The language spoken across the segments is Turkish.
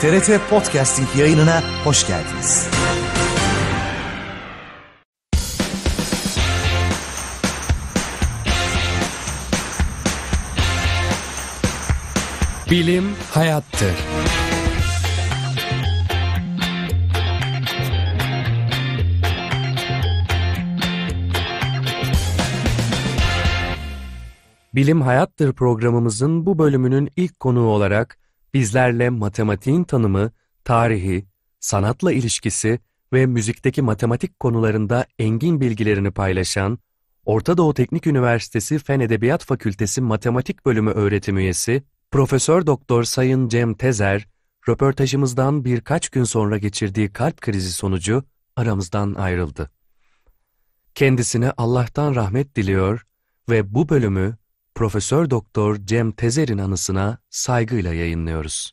TRT Podcasting yayınına hoş geldiniz. Bilim hayattır. Bilim Hayattır programımızın bu bölümünün ilk konuğu olarak bizlerle matematiğin tanımı, tarihi, sanatla ilişkisi ve müzikteki matematik konularında engin bilgilerini paylaşan, Orta Doğu Teknik Üniversitesi Fen Edebiyat Fakültesi Matematik Bölümü öğretim üyesi Profesör Doktor Sayın Cem Tezer, röportajımızdan birkaç gün sonra geçirdiği kalp krizi sonucu aramızdan ayrıldı. Kendisine Allah'tan rahmet diliyor ve bu bölümü Profesör Doktor Cem Tezer'in anısına saygıyla yayınlıyoruz.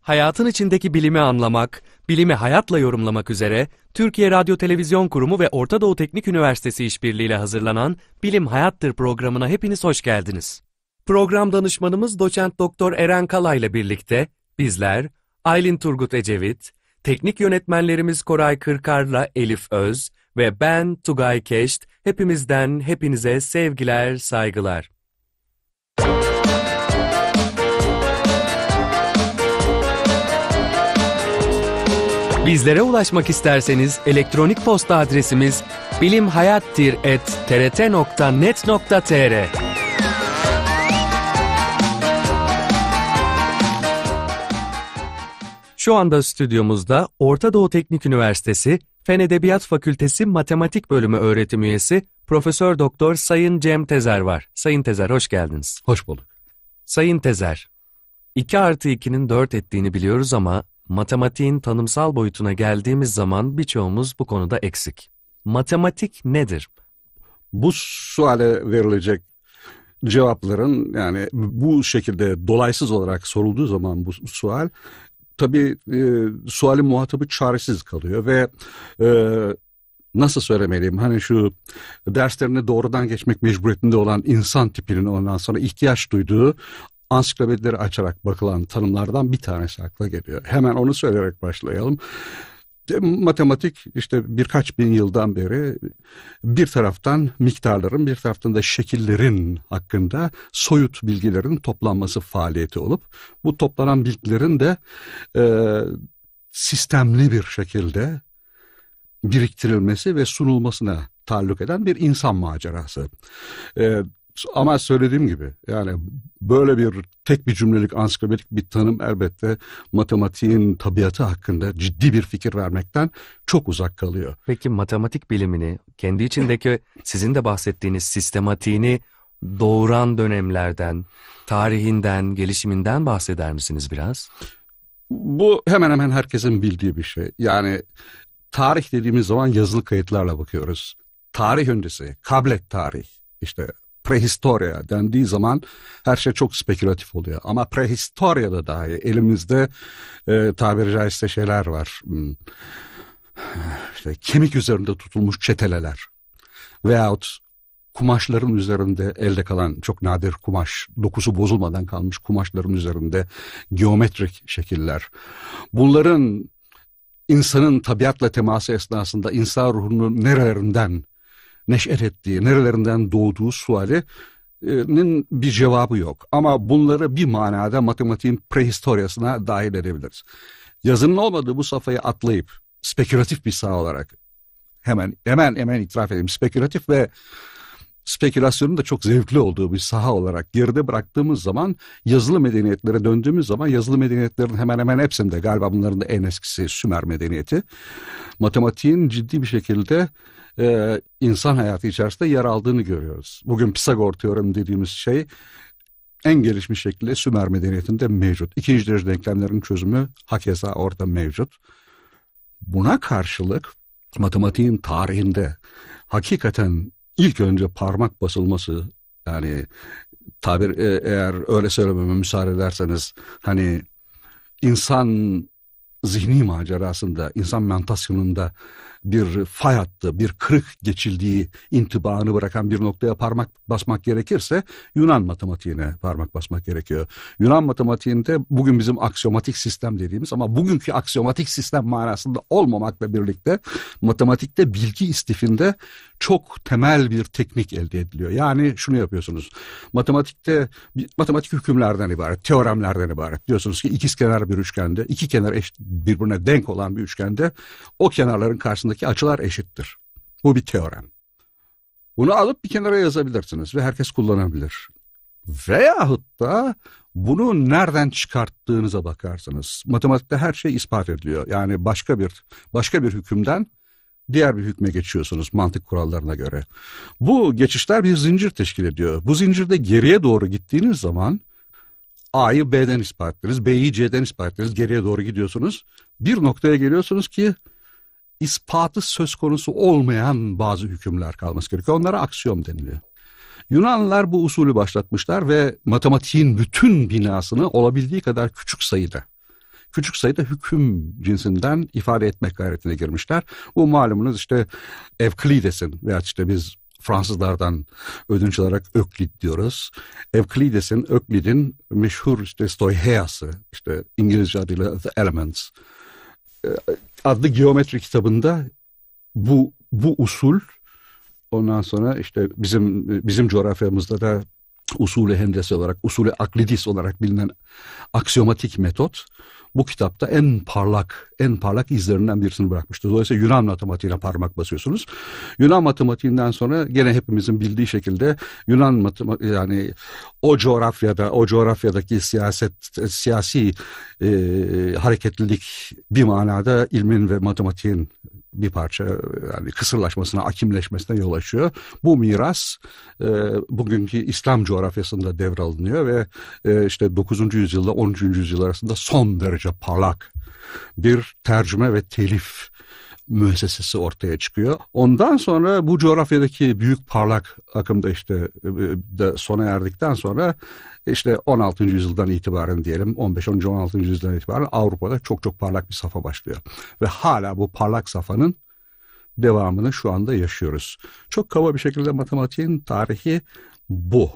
Hayatın içindeki bilimi anlamak, bilimi hayatla yorumlamak üzere Türkiye Radyo Televizyon Kurumu ve Orta Doğu Teknik Üniversitesi işbirliğiyle hazırlanan Bilim Hayattır programına hepiniz hoş geldiniz. Program danışmanımız doçent doktor Eren Kalay ile birlikte bizler Aylin Turgut Ecevit, teknik yönetmenlerimiz Koray Kırkar'la Elif Öz ve ben Tugay Keşt Hepimizden hepinize sevgiler, saygılar. Bizlere ulaşmak isterseniz elektronik posta adresimiz bilimhayattir.trt.net.tr Şu anda stüdyomuzda Orta Doğu Teknik Üniversitesi Fen Edebiyat Fakültesi Matematik Bölümü öğretim üyesi Profesör Doktor Sayın Cem Tezer var. Sayın Tezer hoş geldiniz. Hoş bulduk. Sayın Tezer, 2 artı 2'nin 4 ettiğini biliyoruz ama matematiğin tanımsal boyutuna geldiğimiz zaman birçoğumuz bu konuda eksik. Matematik nedir? Bu suale verilecek cevapların yani bu şekilde dolaysız olarak sorulduğu zaman bu sual tabii e, sualin muhatabı çaresiz kalıyor ve e, nasıl söylemeliyim hani şu derslerine doğrudan geçmek mecburiyetinde olan insan tipinin ondan sonra ihtiyaç duyduğu ansiklopedileri açarak bakılan tanımlardan bir tanesi akla geliyor. Hemen onu söyleyerek başlayalım matematik işte birkaç bin yıldan beri bir taraftan miktarların bir taraftan da şekillerin hakkında soyut bilgilerin toplanması faaliyeti olup bu toplanan bilgilerin de e, sistemli bir şekilde biriktirilmesi ve sunulmasına taalluk eden bir insan macerası. E, ama söylediğim gibi yani böyle bir tek bir cümlelik ansiklopedik bir tanım elbette matematiğin tabiatı hakkında ciddi bir fikir vermekten çok uzak kalıyor. Peki matematik bilimini kendi içindeki sizin de bahsettiğiniz sistematiğini doğuran dönemlerden, tarihinden, gelişiminden bahseder misiniz biraz? Bu hemen hemen herkesin bildiği bir şey. Yani tarih dediğimiz zaman yazılı kayıtlarla bakıyoruz. Tarih öncesi, kablet tarih, işte prehistorya dendiği zaman her şey çok spekülatif oluyor. Ama da dahi elimizde e, tabiri caizse şeyler var. Hmm. İşte kemik üzerinde tutulmuş çeteleler veyahut kumaşların üzerinde elde kalan çok nadir kumaş, dokusu bozulmadan kalmış kumaşların üzerinde geometrik şekiller. Bunların insanın tabiatla teması esnasında insan ruhunun nerelerinden neşet ettiği, nerelerinden doğduğu sualinin bir cevabı yok. Ama bunları bir manada matematiğin prehistoryasına dahil edebiliriz. Yazının olmadığı bu safhayı atlayıp spekülatif bir saha olarak hemen hemen hemen itiraf edeyim. Spekülatif ve spekülasyonun da çok zevkli olduğu bir saha olarak geride bıraktığımız zaman yazılı medeniyetlere döndüğümüz zaman yazılı medeniyetlerin hemen hemen hepsinde galiba bunların da en eskisi Sümer medeniyeti matematiğin ciddi bir şekilde e, insan hayatı içerisinde yer aldığını görüyoruz. Bugün Pisagor teoremi dediğimiz şey en gelişmiş şekilde Sümer medeniyetinde mevcut. İkinci derece denklemlerin çözümü hakeza orada mevcut. Buna karşılık matematiğin tarihinde hakikaten ilk önce parmak basılması yani tabir e, eğer öyle söylememe müsaade ederseniz hani insan zihni macerasında, insan mentasyonunda bir fay hattı, bir kırık geçildiği intibaını bırakan bir noktaya parmak basmak gerekirse Yunan matematiğine parmak basmak gerekiyor. Yunan matematiğinde bugün bizim aksiyomatik sistem dediğimiz ama bugünkü aksiyomatik sistem manasında olmamakla birlikte matematikte bilgi istifinde çok temel bir teknik elde ediliyor. Yani şunu yapıyorsunuz. Matematikte matematik hükümlerden ibaret, teoremlerden ibaret. Diyorsunuz ki ikiz kenar bir üçgende, iki kenar eş, birbirine denk olan bir üçgende o kenarların karşısında arasındaki açılar eşittir. Bu bir teorem. Bunu alıp bir kenara yazabilirsiniz ve herkes kullanabilir. Veyahut da bunu nereden çıkarttığınıza bakarsınız. Matematikte her şey ispat ediliyor. Yani başka bir başka bir hükümden diğer bir hükme geçiyorsunuz mantık kurallarına göre. Bu geçişler bir zincir teşkil ediyor. Bu zincirde geriye doğru gittiğiniz zaman A'yı B'den ispat ettiniz, B'yi C'den ispat ettiniz, geriye doğru gidiyorsunuz. Bir noktaya geliyorsunuz ki ispatı söz konusu olmayan bazı hükümler kalması gerekiyor. Onlara aksiyom deniliyor. Yunanlılar bu usulü başlatmışlar ve matematiğin bütün binasını olabildiği kadar küçük sayıda küçük sayıda hüküm cinsinden ifade etmek gayretine girmişler. Bu malumunuz işte Evklides'in veya işte biz Fransızlardan ödünç alarak Öklit diyoruz. Evklides'in, Öklid'in meşhur işte Stoiheas'ı, işte İngilizce adıyla The Elements e, adlı geometri kitabında bu bu usul ondan sonra işte bizim bizim coğrafyamızda da usulü hendese olarak, usulü aklidis olarak bilinen aksiyomatik metot bu kitapta en parlak, en parlak izlerinden birisini bırakmıştır. Dolayısıyla Yunan matematiğine parmak basıyorsunuz. Yunan matematiğinden sonra gene hepimizin bildiği şekilde Yunan matematiği yani o coğrafyada, o coğrafyadaki siyaset, siyasi e, hareketlilik bir manada ilmin ve matematiğin bir parça e, yani kısırlaşmasına, akimleşmesine yol açıyor. Bu miras e, bugünkü İslam coğrafyasında devralınıyor ve e, işte 9. yüzyılda 13. yüzyıl arasında son derece parlak bir tercüme ve telif müessesesi ortaya çıkıyor. Ondan sonra bu coğrafyadaki büyük parlak akımda işte e, e, de sona erdikten sonra işte 16. yüzyıldan itibaren diyelim 15. 16. yüzyıldan itibaren Avrupa'da çok çok parlak bir safa başlıyor. Ve hala bu parlak safanın devamını şu anda yaşıyoruz. Çok kaba bir şekilde matematiğin tarihi bu.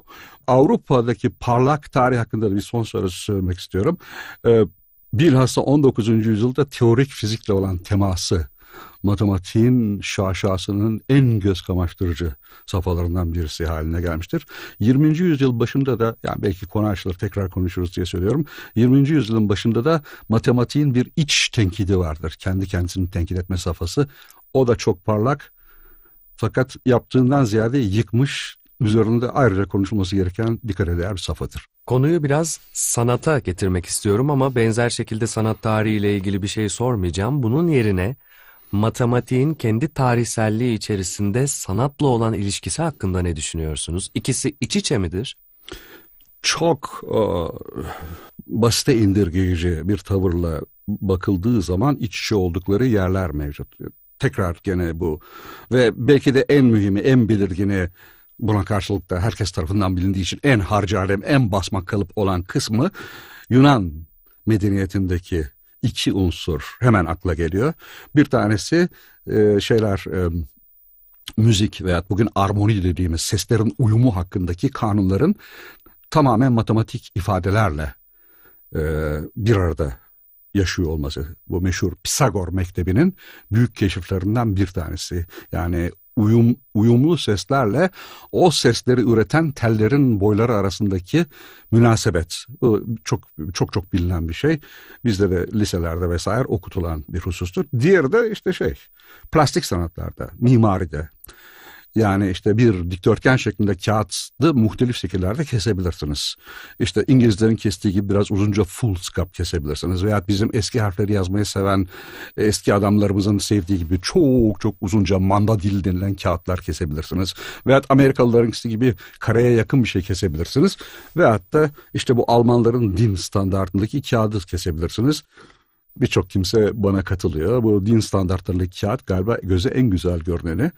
Avrupa'daki parlak tarih hakkında da bir son soru söylemek istiyorum. Ee, bilhassa 19. yüzyılda teorik fizikle olan teması matematiğin şaşasının en göz kamaştırıcı safhalarından birisi haline gelmiştir. 20. yüzyıl başında da yani belki konu açılır tekrar konuşuruz diye söylüyorum. 20. yüzyılın başında da matematiğin bir iç tenkidi vardır. Kendi kendisini tenkit etme safhası. O da çok parlak fakat yaptığından ziyade yıkmış üzerinde ayrıca konuşulması gereken dikkat eder bir safhadır. Konuyu biraz sanata getirmek istiyorum ama benzer şekilde sanat tarihiyle ilgili bir şey sormayacağım. Bunun yerine matematiğin kendi tarihselliği içerisinde sanatla olan ilişkisi hakkında ne düşünüyorsunuz? İkisi iç içe midir? Çok e, basite indirgeyici bir tavırla bakıldığı zaman iç içe oldukları yerler mevcut. Tekrar gene bu ve belki de en mühimi, en belirgini buna karşılık da herkes tarafından bilindiği için en harcarem, en basma kalıp olan kısmı Yunan medeniyetindeki iki unsur hemen akla geliyor. Bir tanesi e, şeyler e, müzik veya bugün armoni dediğimiz seslerin uyumu hakkındaki kanunların tamamen matematik ifadelerle e, bir arada yaşıyor olması. Bu meşhur Pisagor mektebinin büyük keşiflerinden bir tanesi. Yani uyum, uyumlu seslerle o sesleri üreten tellerin boyları arasındaki münasebet çok çok çok bilinen bir şey. Bizde de liselerde vesaire okutulan bir husustur. Diğeri de işte şey plastik sanatlarda, mimaride. Yani işte bir dikdörtgen şeklinde kağıtlı muhtelif şekillerde kesebilirsiniz. İşte İngilizlerin kestiği gibi biraz uzunca full cup kesebilirsiniz. Veya bizim eski harfleri yazmayı seven eski adamlarımızın sevdiği gibi çok çok uzunca manda dil denilen kağıtlar kesebilirsiniz. Veya Amerikalıların gibi kareye yakın bir şey kesebilirsiniz. Veyahut da işte bu Almanların din standartındaki kağıdı kesebilirsiniz. Birçok kimse bana katılıyor. Bu din standartlarındaki kağıt galiba göze en güzel görüneni.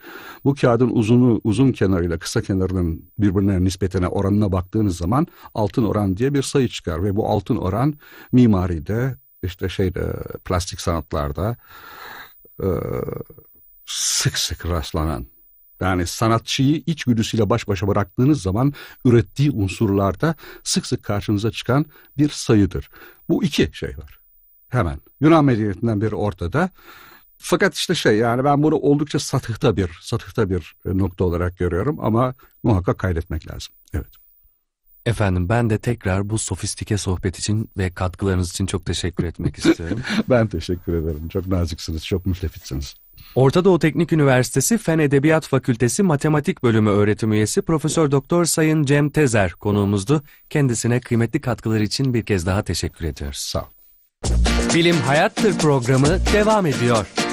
Bu kağıdın uzunu uzun kenarıyla kısa kenarının birbirine nispetine oranına baktığınız zaman altın oran diye bir sayı çıkar ve bu altın oran mimaride işte şeyde plastik sanatlarda e, sık sık rastlanan yani sanatçıyı içgüdüsüyle baş başa bıraktığınız zaman ürettiği unsurlarda sık sık karşınıza çıkan bir sayıdır. Bu iki şey var. Hemen. Yunan medeniyetinden beri ortada. Fakat işte şey yani ben bunu oldukça satıhta bir satıhta bir e, nokta olarak görüyorum ama muhakkak kaydetmek lazım. Evet. Efendim ben de tekrar bu sofistike sohbet için ve katkılarınız için çok teşekkür etmek istiyorum. ben teşekkür ederim. Çok naziksiniz, çok müftefitsiniz. Orta Doğu Teknik Üniversitesi Fen Edebiyat Fakültesi Matematik Bölümü öğretim üyesi Profesör Doktor Sayın Cem Tezer konuğumuzdu. Kendisine kıymetli katkıları için bir kez daha teşekkür ediyoruz. Sağ olun. Bilim Hayattır programı devam ediyor.